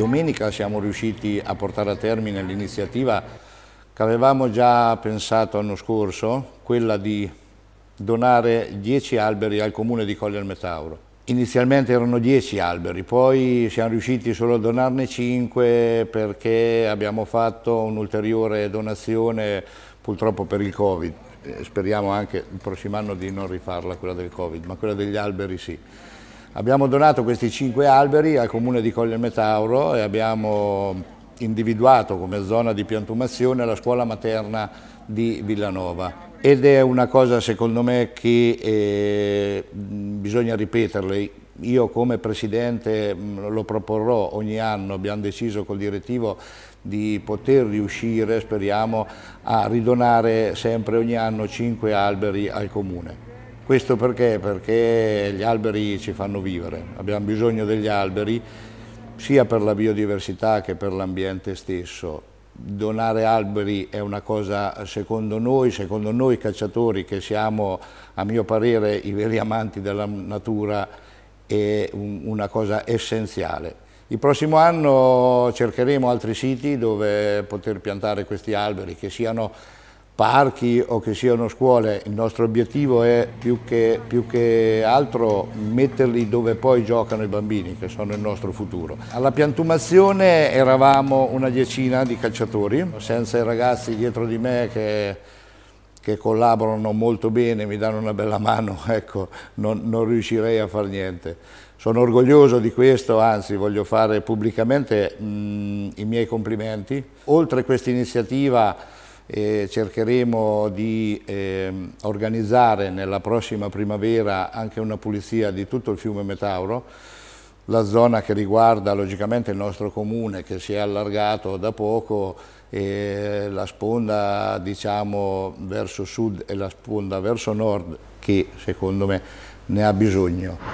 domenica siamo riusciti a portare a termine l'iniziativa che avevamo già pensato l'anno scorso, quella di donare 10 alberi al comune di Colle al Metauro. Inizialmente erano 10 alberi, poi siamo riusciti solo a donarne 5 perché abbiamo fatto un'ulteriore donazione purtroppo per il Covid. Eh, speriamo anche il prossimo anno di non rifarla quella del Covid, ma quella degli alberi sì. Abbiamo donato questi cinque alberi al comune di Colle Metauro e abbiamo individuato come zona di piantumazione la scuola materna di Villanova ed è una cosa secondo me che eh, bisogna ripeterle. Io come presidente mm, lo proporrò ogni anno, abbiamo deciso col direttivo di poter riuscire, speriamo, a ridonare sempre ogni anno cinque alberi al comune. Questo perché? Perché gli alberi ci fanno vivere, abbiamo bisogno degli alberi sia per la biodiversità che per l'ambiente stesso. Donare alberi è una cosa secondo noi, secondo noi cacciatori che siamo a mio parere i veri amanti della natura, è una cosa essenziale. Il prossimo anno cercheremo altri siti dove poter piantare questi alberi che siano parchi o che siano scuole, il nostro obiettivo è più che, più che, altro metterli dove poi giocano i bambini, che sono il nostro futuro. Alla piantumazione eravamo una diecina di calciatori, senza i ragazzi dietro di me che, che collaborano molto bene, mi danno una bella mano, ecco, non, non riuscirei a fare niente. Sono orgoglioso di questo, anzi voglio fare pubblicamente mh, mm, i miei complimenti. Oltre questa iniziativa e cercheremo di eh, organizzare nella prossima primavera anche una pulizia di tutto il fiume Metauro, la zona che riguarda logicamente il nostro comune che si è allargato da poco e la sponda diciamo verso sud e la sponda verso nord che secondo me ne ha bisogno.